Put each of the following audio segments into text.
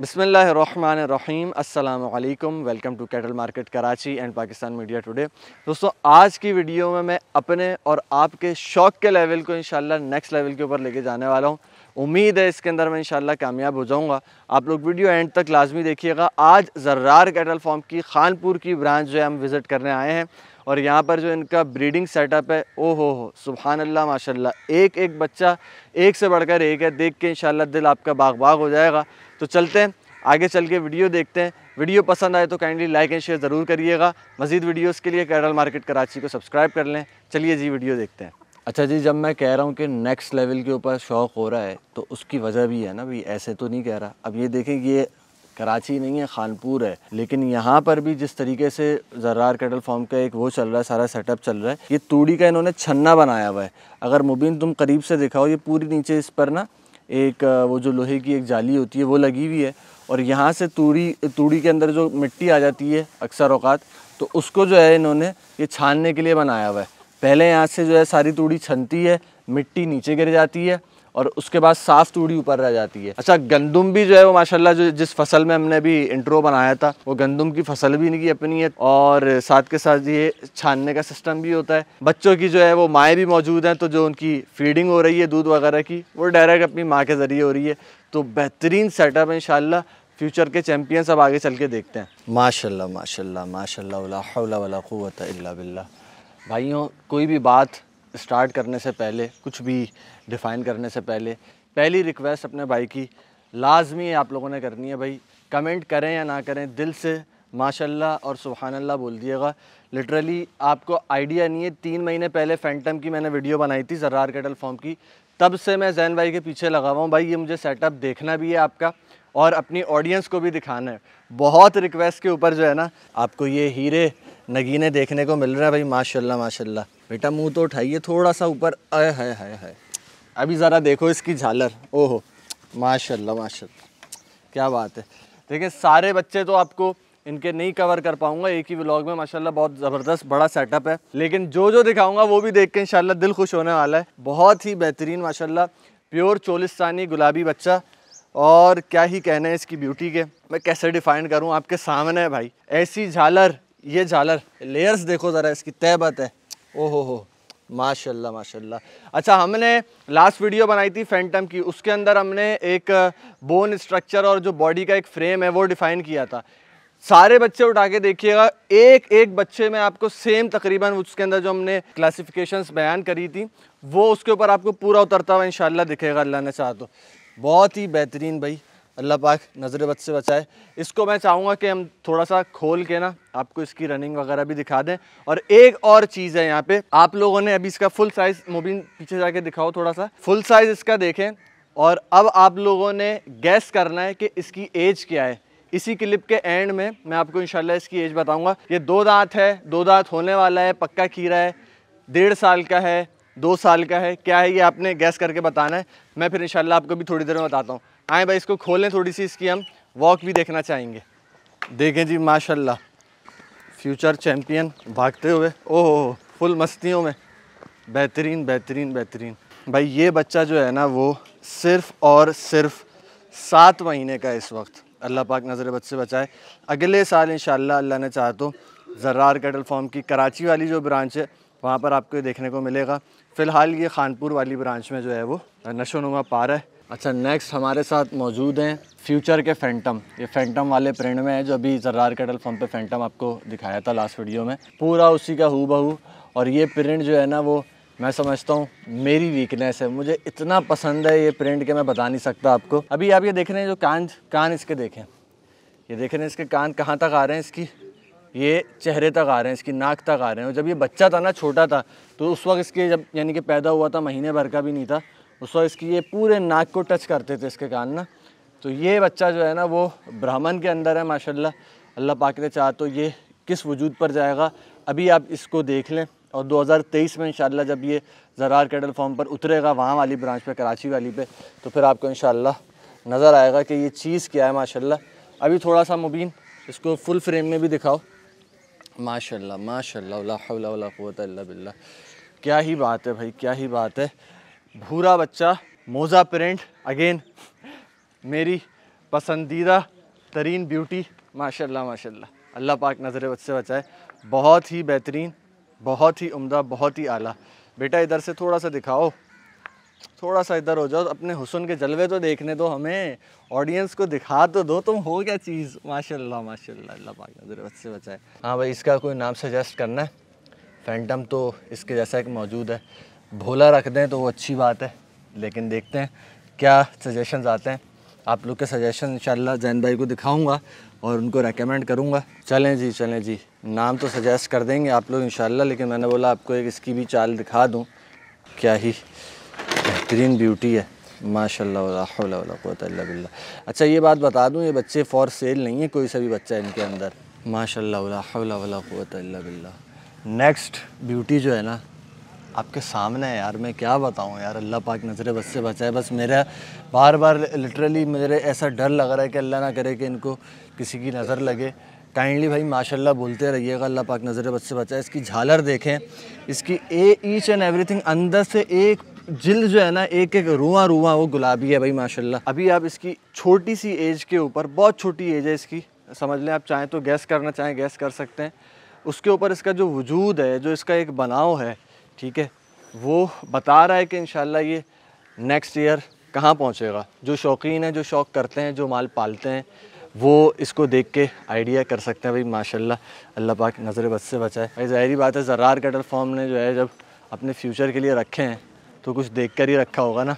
बिसमीम अल्लाम welcome to cattle market Karachi and Pakistan media today दोस्तों आज की वीडियो में मैं अपने और आपके शौक के लेवल को इनशाला नेक्स्ट लेवल के ऊपर लेके जाने वाला हूँ उम्मीद है इसके अंदर मैं इनशाला कामयाब हो जाऊँगा आप लोग वीडियो एंड तक लाजमी देखिएगा आज जर्रार कैटल फॉर्म की खानपुर की ब्रांच जो है हम विज़िट करने आए हैं और यहाँ पर जो इनका ब्रीडिंग सेटअप है ओ हो हो सुबहान अल्लाह एक एक बच्चा एक से बढ़कर एक है देख के इनशाला दिल आपका बाग बाग हो जाएगा तो चलते हैं आगे चल के वीडियो देखते हैं वीडियो पसंद आए तो काइंडली लाइक एंड शेयर ज़रूर करिएगा मजीद वीडियोज़ के लिए कैरल मार्केट कराची को सब्सक्राइब कर लें चलिए जी वीडियो देखते हैं अच्छा जी जब मैं कह रहा हूँ कि नेक्स्ट लेवल के ऊपर शौक़ हो रहा है तो उसकी वजह भी है ना भाई ऐसे तो नहीं कह रहा अब ये देखें ये कराची नहीं है खानपुर है लेकिन यहाँ पर भी जिस तरीके से जर्रार कैटल फार्म का एक वो चल रहा है सारा सेटअप चल रहा है ये तूड़ी का इन्होंने छन्ना बनाया हुआ है अगर मुबीन तुम करीब से दिखाओ ये पूरी नीचे इस पर ना एक वो जो लोहे की एक जाली होती है वो लगी हुई है और यहाँ से तूड़ी तूड़ी के अंदर जो मिट्टी आ जाती है अक्सर अवकात तो उसको जो है इन्होंने ये छानने के लिए बनाया हुआ है पहले यहाँ से जो है सारी तूड़ी छनती है मिट्टी नीचे गिर जाती है और उसके बाद साफ तूड़ी ऊपर रह जाती है अच्छा गंदम भी जो है वो माशाल्लाह जो जिस फसल में हमने भी इंट्रो बनाया था वो गंदम की फसल भी इनकी अपनी है और साथ के साथ ये छानने का सिस्टम भी होता है बच्चों की जो है वो माएँ भी मौजूद हैं तो जो उनकी फीडिंग हो रही है दूध वगैरह की वो डायरेक्ट अपनी माँ के ज़रिए हो रही है तो बेहतरीन सेटअप है इन फ्यूचर के चैम्पियन सब आगे चल के देखते हैं माशाल्लाह माशाल्लाह माशाल्लाह वला हौला वला क़ुव्वत इल्ला बिल्ला भाइयों कोई भी बात स्टार्ट करने से पहले कुछ भी डिफ़ाइन करने से पहले पहली रिक्वेस्ट अपने भाई की लाजमी आप लोगों ने करनी है भाई कमेंट करें या ना करें दिल से माशाल्लाह और सुबहानल्ला बोल दिएगा लिटरली आपको आइडिया नहीं है तीन महीने पहले फैंटम की मैंने वीडियो बनाई थी जर्रार केटल फॉर्म की तब से मैं जैन भाई के पीछे लगा हुआ हूँ भाई ये मुझे सेटअप देखना भी है आपका और अपनी ऑडियंस को भी दिखाना है बहुत रिक्वेस्ट के ऊपर जो है ना आपको ये हीरे नगीने देखने को मिल रहा है भाई माशाल्लाह माशाल्लाह बेटा मुंह तो उठाइए थोड़ा सा ऊपर अय है है है अभी ज़रा देखो इसकी झालर ओहो माशाल्लाह माशाल्लाह क्या बात है देखिए सारे बच्चे तो आपको इनके नहीं कवर कर पाऊंगा एक ही व्लॉग में माशाल्लाह बहुत ज़बरदस्त बड़ा सेटअप है लेकिन जो जो दिखाऊंगा वो भी देख के इंशाल्लाह दिल खुश होने वाला है बहुत ही बेहतरीन माशाल्लाह प्योर चोलिस्तानी गुलाबी बच्चा और क्या ही कहना है इसकी ब्यूटी के मैं कैसे डिफाइन करूँ आपके सामने है भाई ऐसी झालर ये झालर लेयर्स देखो ज़रा इसकी तय बात है ओहो हो माशा माशा अच्छा हमने लास्ट वीडियो बनाई थी फैंटम की उसके अंदर हमने एक बोन स्ट्रक्चर और जो बॉडी का एक फ्रेम है वो डिफ़ाइन किया था सारे बच्चे उठा के देखिएगा एक एक बच्चे में आपको सेम तकरीबन उसके अंदर जो हमने क्लासिफिकेशंस बयान करी थी वो उसके ऊपर आपको पूरा उतरता हुआ इन दिखेगा अल्लाह ने चाह तो बहुत ही बेहतरीन भाई अल्लाह पाक नज़र बद से बचाए इसको मैं चाहूँगा कि हम थोड़ा सा खोल के ना आपको इसकी रनिंग वगैरह भी दिखा दें और एक और चीज़ है यहाँ पे आप लोगों ने अभी इसका फुल साइज़ मोबिन पीछे जाके दिखाओ थोड़ा सा फुल साइज़ इसका देखें और अब आप लोगों ने गैस करना है कि इसकी एज क्या है इसी क्लिप के एंड में मैं आपको इनशाला इसकी एज बताऊंगा ये दो दांत है दो दांत होने वाला है पक्का खीरा है डेढ़ साल का है दो साल का है क्या है ये आपने गैस करके बताना है मैं फिर इनशाला आपको भी थोड़ी देर में बताता हूँ आए भाई इसको खोलें थोड़ी सी इसकी हम वॉक भी देखना चाहेंगे देखें जी माशाल्लाह फ्यूचर चैम्पियन भागते हुए ओह फुल मस्तियों में बेहतरीन बेहतरीन बेहतरीन भाई ये बच्चा जो है ना वो सिर्फ़ और सिर्फ सात महीने का इस वक्त अल्लाह पाक नज़र बद से बचाए अगले साल इन अल्लाह ने चाह तो जर्रार कैटल फॉर्म की कराची वाली जो ब्रांच है वहाँ पर आपको देखने को मिलेगा फ़िलहाल ये खानपुर वाली ब्रांच में जो है वो नशोनुमा पा रहा है अच्छा नेक्स्ट हमारे साथ मौजूद हैं फ्यूचर के फैंटम ये फैंटम वाले प्रिंट में है जो अभी जर्रार कैटल फॉर्म पे फैंटम आपको दिखाया था लास्ट वीडियो में पूरा उसी का हु बहू और ये प्रिंट जो है ना वो मैं समझता हूँ मेरी वीकनेस है मुझे इतना पसंद है ये प्रिंट के मैं बता नहीं सकता आपको अभी आप ये देख रहे हैं जो कान कान इसके देखें ये देख रहे हैं इसके कान कहाँ तक आ रहे हैं इसकी ये चेहरे तक आ रहे हैं इसकी नाक तक आ रहे हैं और जब ये बच्चा था ना छोटा था तो उस वक्त इसके जब यानी कि पैदा हुआ था महीने भर का भी नहीं था उस वक्त इसकी ये पूरे नाक को टच करते थे इसके कान ना तो ये बच्चा जो है ना वो ब्राह्मण के अंदर है माशाल्लाह अल्लाह पाक ने चाह तो ये किस वजूद पर जाएगा अभी आप इसको देख लें और 2023 में इन जब ये ज़रार कैटल फॉर्म पर उतरेगा वहाँ वाली ब्रांच पे कराची वाली पे तो फिर आपको इन नज़र आएगा कि ये चीज़ क्या है माशाल्लाह अभी थोड़ा सा मुबीन इसको फुल फ्रेम में भी दिखाओ माशाल्लाह माशाल्लाह क्या ही बात है भाई क्या ही बात है भूरा बच्चा मोज़ा प्रिंट अगेन मेरी पसंदीदा तरीन ब्यूटी माशाल्लाह माशाल्लाह अल्लाह पाक नज़र से बचाए बहुत ही बेहतरीन बहुत ही उम्दा बहुत ही आला बेटा इधर से थोड़ा सा दिखाओ थोड़ा सा इधर हो जाओ अपने हुसन के जलवे तो देखने दो हमें ऑडियंस को दिखा तो दो तुम हो क्या चीज़ माशाल्लाह माशाल्लाह अल्लाह पाक नजर से बचाए हाँ भाई इसका कोई नाम सजेस्ट करना है फैंटम तो इसके जैसा एक मौजूद है भोला रख दें तो वो अच्छी बात है लेकिन देखते हैं क्या सजेशन आते हैं आप लोग के सजेशन इंशाल्लाह जैन भाई को दिखाऊंगा और उनको रेकमेंड करूंगा चलें जी चलें जी नाम तो सजेस्ट कर देंगे आप लोग इंशाल्लाह लेकिन मैंने बोला आपको एक इसकी भी चाल दिखा दूं क्या ही बेहतरीन ब्यूटी है माशाल्लाह बिल्ला अच्छा ये बात बता दूँ ये बच्चे फॉर सेल नहीं है कोई सा भी बच्चा इनके अंदर माशाल्लाह नेक्स्ट ब्यूटी जो है ना आपके सामने है यार मैं क्या बताऊँ यार अल्लाह पाक नज़र बस से बचाए बस मेरा बार बार लिटरली मेरे ऐसा डर लग रहा है कि अल्लाह ना करे कि इनको किसी की नज़र लगे काइंडली भाई माशाल्लाह बोलते रहिएगा अल्लाह पाक नज़र बस से बचाए इसकी झालर देखें इसकी ए ईच एंड एवरीथिंग अंदर से एक जिल जो है ना एक एक रुआ रुआ वो गुलाबी है भाई माशाल्लाह अभी आप इसकी छोटी सी एज के ऊपर बहुत छोटी एज है इसकी समझ लें आप चाहें तो गैस करना चाहें गैस कर सकते हैं उसके ऊपर इसका जो वजूद है जो इसका एक बनाव है ठीक है वो बता रहा है कि इन ये नेक्स्ट ईयर कहाँ पहुँचेगा जो शौकीन है जो शौक़ करते हैं जो माल पालते हैं वो इसको देख के आइडिया कर सकते हैं भाई माशाल्लाह अल्लाह पाक नज़र बद से बचाए भाई ज़ाहरी बात है जरार कटल फॉर्म ने जो है जब अपने फ्यूचर के लिए रखे हैं तो कुछ देख कर ही रखा होगा ना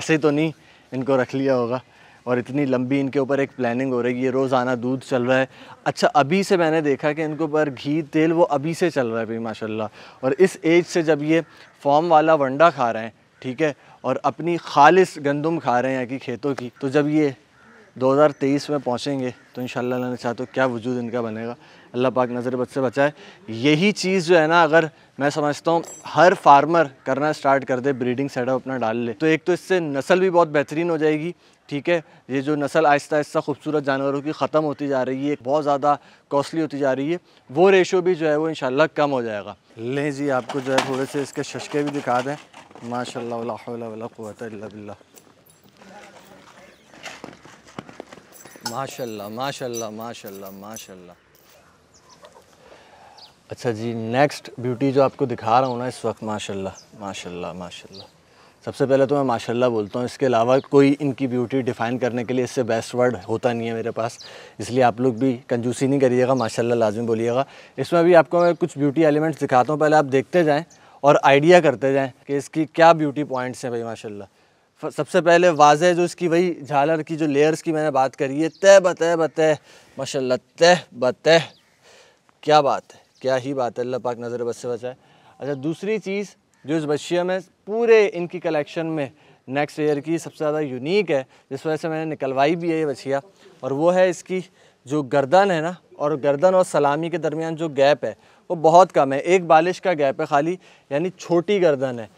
ऐसे तो नहीं इनको रख लिया होगा और इतनी लंबी इनके ऊपर एक प्लानिंग हो रही है रोज़ाना दूध चल रहा है अच्छा अभी से मैंने देखा कि इनके ऊपर घी तेल वो अभी से चल रहा है भाई माशाल्लाह और इस एज से जब ये फॉर्म वाला वंडा खा रहे हैं ठीक है और अपनी खालिश गंदम खा रहे हैं कि खेतों की तो जब ये 2023 में पहुँचेंगे तो इन शाला चाह तो क्या वजूद इनका बनेगा अल्लाह पाक नज़र बद से बचाए यही चीज़ जो है ना अगर मैं समझता हूँ हर फार्मर करना स्टार्ट कर दे ब्रीडिंग सेटअप अपना डाल ले तो एक तो इससे नस्ल भी बहुत बेहतरीन हो जाएगी ठीक है ये जो नस्ल आहिस्ता आहिस्ता खूबसूरत जानवरों की ख़त्म होती जा रही है बहुत ज़्यादा कॉस्टली होती जा रही है वो रेशो भी जो है वो इन कम हो जाएगा लें जी आपको जो है थोड़े से इसके शशके भी दिखा दें माशा माशा माशाल्लाह माशाल्लाह माशाल्लाह माशाल्लाह अच्छा जी नेक्स्ट ब्यूटी जो आपको दिखा रहा हूँ ना इस वक्त माशाल्लाह माशाल्लाह माशाल्लाह सबसे पहले तो मैं माशाल्लाह बोलता हूँ इसके अलावा कोई इनकी ब्यूटी डिफ़ाइन करने के लिए इससे बेस्ट वर्ड होता नहीं है मेरे पास इसलिए आप लोग भी कंजूसी नहीं करिएगा माशाल्लाह लाजमी बोलिएगा इसमें भी आपको मैं कुछ ब्यूटी एलिमेंट्स दिखाता हूँ पहले आप देखते जाएँ और आइडिया करते जाएँ कि इसकी क्या ब्यूटी पॉइंट्स हैं भाई माशा सबसे पहले वाज जो इसकी वही झालर की जो लेयर्स की मैंने बात करी है तय बतह बतह माशा तय बतह क्या बात है क्या ही बात है अल्लाह पाक नज़र बस से बचाए अच्छा दूसरी चीज़ जो इस बशिया में पूरे इनकी कलेक्शन में नेक्स्ट ईयर की सबसे ज़्यादा यूनिक है जिस वजह से मैंने निकलवाई भी है ये बछिया और वो है इसकी जो गर्दन है ना और गर्दन और सलामी के दरमियान जो गैप है वो बहुत कम है एक बालिश का गैप है खाली यानी छोटी गर्दन है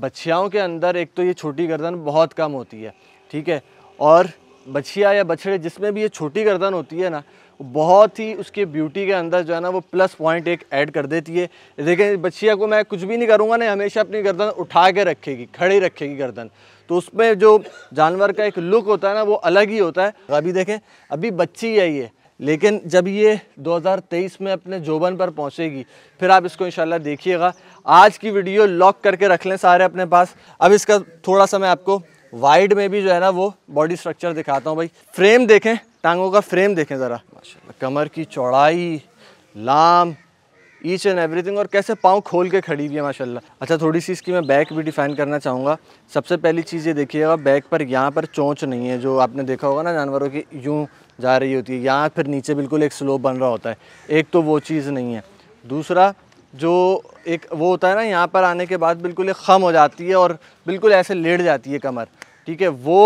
बछियाओं के अंदर एक तो ये छोटी गर्दन बहुत कम होती है ठीक है और बछिया या बछड़े जिसमें भी ये छोटी गर्दन होती है ना बहुत ही उसके ब्यूटी के अंदर जो है ना वो प्लस पॉइंट एक ऐड कर देती है लेकिन बछिया को मैं कुछ भी नहीं करूँगा ना हमेशा अपनी गर्दन उठा के रखेगी खड़ी रखेगी गर्दन तो उसमें जो जानवर का एक लुक होता है ना वो अलग ही होता है अभी देखें अभी बच्ची है ये लेकिन जब ये 2023 में अपने जोबन पर पहुंचेगी फिर आप इसको इंशाल्लाह देखिएगा आज की वीडियो लॉक करके रख लें सारे अपने पास अब इसका थोड़ा सा मैं आपको वाइड में भी जो है ना वो बॉडी स्ट्रक्चर दिखाता हूँ भाई फ्रेम देखें टांगों का फ्रेम देखें ज़रा कमर की चौड़ाई लाम ईच एंड एवरीथिंग और कैसे पाँव खोल के खड़ी हुई है माशाल्लाह अच्छा थोड़ी सी इसकी मैं बैक भी डिफाइन करना चाहूँगा सबसे पहली चीज़ ये देखिएगा बैक पर यहाँ पर चोंच नहीं है जो आपने देखा होगा ना जानवरों की यूँ जा रही होती है यहाँ फिर नीचे बिल्कुल एक स्लोप बन रहा होता है एक तो वो चीज़ नहीं है दूसरा जो एक वो होता है ना यहाँ पर आने के बाद बिल्कुल एक खम हो जाती है और बिल्कुल ऐसे लेट जाती है कमर ठीक है वो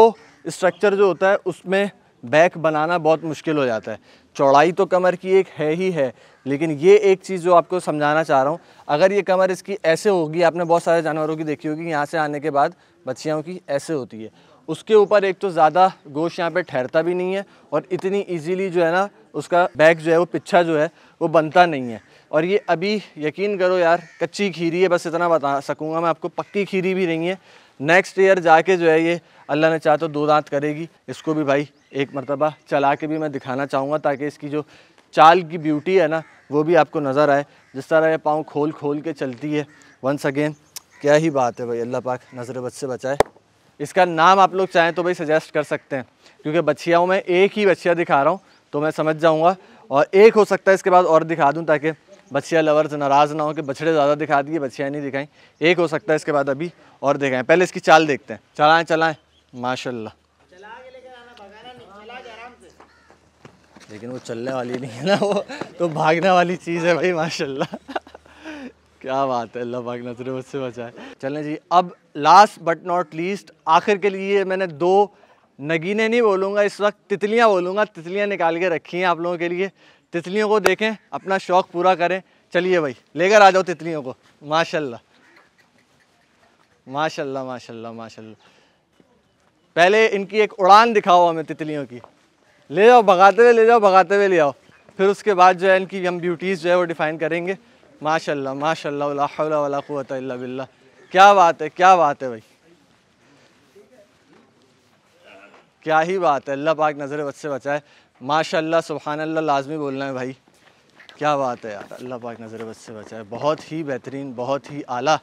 स्ट्रक्चर जो होता है उसमें बैक बनाना बहुत मुश्किल हो जाता है चौड़ाई तो कमर की एक है ही है लेकिन ये एक चीज़ जो आपको समझाना चाह रहा हूँ अगर ये कमर इसकी ऐसे होगी आपने बहुत सारे जानवरों की देखी होगी यहाँ से आने के बाद बच्चियों की ऐसे होती है उसके ऊपर एक तो ज़्यादा गोश यहाँ पे ठहरता भी नहीं है और इतनी इजीली जो है ना उसका बैक जो है वो पिछा जो है वो बनता नहीं है और ये अभी यकीन करो यार कच्ची खीरी है बस इतना बता सकूँगा मैं आपको पक्की खीरी भी नहीं है नेक्स्ट ईयर जाके जो है ये अल्लाह ने चाह तो दो दांत करेगी इसको भी भाई एक मरतबा चला के भी मैं दिखाना चाहूँगा ताकि इसकी जो चाल की ब्यूटी है ना वो भी आपको नज़र आए जिस तरह ये पाँव खोल खोल के चलती है वंस अगेन क्या ही बात है भाई अल्लाह पाक नज़र बद से बचाए इसका नाम आप लोग चाहें तो भाई सजेस्ट कर सकते हैं क्योंकि बच्चियाओं में एक ही बच्चिया दिखा रहा हूँ तो मैं समझ जाऊँगा और एक हो सकता है इसके बाद और दिखा दूँ ताकि बच्चिया लवर्स नाराज़ ना हो कि बछड़े ज़्यादा दिखा दिए बच्चिया नहीं दिखाई एक हो सकता है इसके बाद अभी और दिखाएं पहले इसकी चाल देखते हैं चलाएं चलाएं माशाल्लाह लेकिन वो चलने वाली नहीं है ना वो तो भागने वाली चीज़ है भाई माशाल्लाह क्या बात है अल्लाह भागना तुझे मुझसे बचाए चलें जी अब लास्ट बट नॉट लीस्ट आखिर के लिए मैंने दो नगीने नहीं बोलूँगा इस वक्त तितलियाँ बोलूँगा तितलियाँ निकाल के रखी हैं आप लोगों के लिए तितलियों को देखें अपना शौक़ पूरा करें चलिए भाई लेकर आ जाओ तितलियों को माशाल्लाह माशाल्लाह माशाल्लाह माशाल्लाह पहले इनकी एक उड़ान दिखाओ हमें तितलियों की ले जाओ भगाते हुए ले जाओ भगाते हुए ले आओ फिर उसके बाद जो है इनकी हम ब्यूटीज़ जो है वो डिफ़ाइन करेंगे माशाल्लाह माशाल्लाह वला क़ुवत इल्ला बिल्ला क्या बात है क्या बात है भाई क्या ही बात है अल्लाह पाक नज़र बच से बचाए माशाल्लाह सुबहानल्ला लाजमी बोलना है भाई क्या बात है यार अल्लाह पाक नज़र बस से बचाए बहुत ही बेहतरीन बहुत ही आला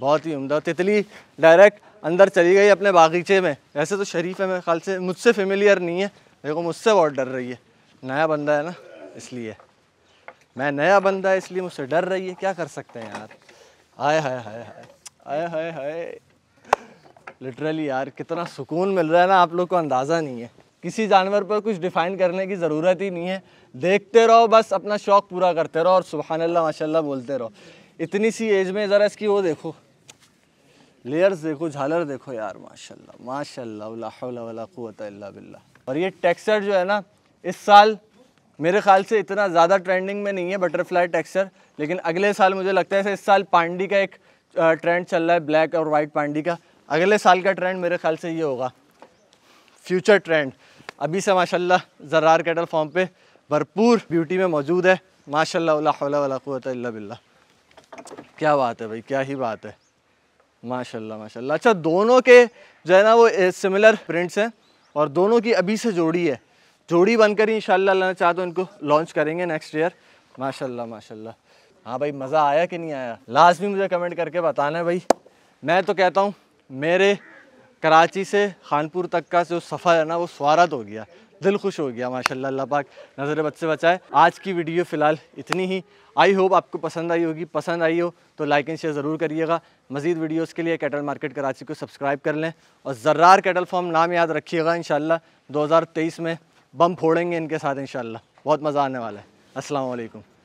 बहुत ही उमदा तितली डायरेक्ट अंदर चली गई अपने बागीचे में ऐसे तो शरीफ है मेरे ख्याल से मुझसे फेमिलियर नहीं है देखो मुझसे बहुत डर रही है नया बंदा है ना इसलिए मैं नया बंदा है इसलिए मुझसे डर रही है क्या कर सकते हैं यार आय हाय हाय हाय आय हाय हाय लिटरली यार कितना सुकून मिल रहा है ना आप लोग को अंदाज़ा नहीं है किसी जानवर पर कुछ डिफ़ाइन करने की ज़रूरत ही नहीं है देखते रहो बस अपना शौक़ पूरा करते रहो और सुबहानल्ला अल्लाह बोलते रहो इतनी सी एज में ज़रा इसकी वो देखो लेयर्स देखो झालर देखो यार माशाल्लाह माशाल्लाह बिल्ला और ये टेक्सचर जो है ना इस साल मेरे ख्याल से इतना ज़्यादा ट्रेंडिंग में नहीं है बटरफ्लाई टेक्सचर लेकिन अगले साल मुझे लगता है इस साल पांडी का एक ट्रेंड चल रहा है ब्लैक और वाइट पांडी का अगले साल का ट्रेंड मेरे ख्याल से ये होगा फ्यूचर ट्रेंड अभी से माशाल्लाह जरार कैटल फॉर्म पे भरपूर ब्यूटी में मौजूद है माशाल्लाह बिल्ला क्या बात है भाई क्या ही बात है माशाल्लाह माशाल्लाह अच्छा दोनों के जो है ना वो सिमिलर प्रिंट्स हैं और दोनों की अभी से जोड़ी है जोड़ी बनकर ही इन चाह तो इनको लॉन्च करेंगे नेक्स्ट ईयर माशा माशा हाँ भाई मज़ा आया कि नहीं आया लास्ट भी मुझे कमेंट करके बताना है भाई मैं तो कहता हूँ मेरे कराची से खानपुर तक का जो सफ़र है ना वो स्वारद हो गया दिल खुश हो गया माशाल्लाह अल्लाह पाक नज़र बद से बचाए आज की वीडियो फ़िलहाल इतनी ही आई होप आपको पसंद आई होगी पसंद आई हो तो लाइक एंड शेयर ज़रूर करिएगा मज़ीद वीडियोज़ के लिए कैटल मार्केट कराची को सब्सक्राइब कर लें और जर्रार कैटल फॉर्म नाम याद रखिएगा इन दो में बम फोड़ेंगे इनके साथ इन बहुत मज़ा आने वाला है असलकम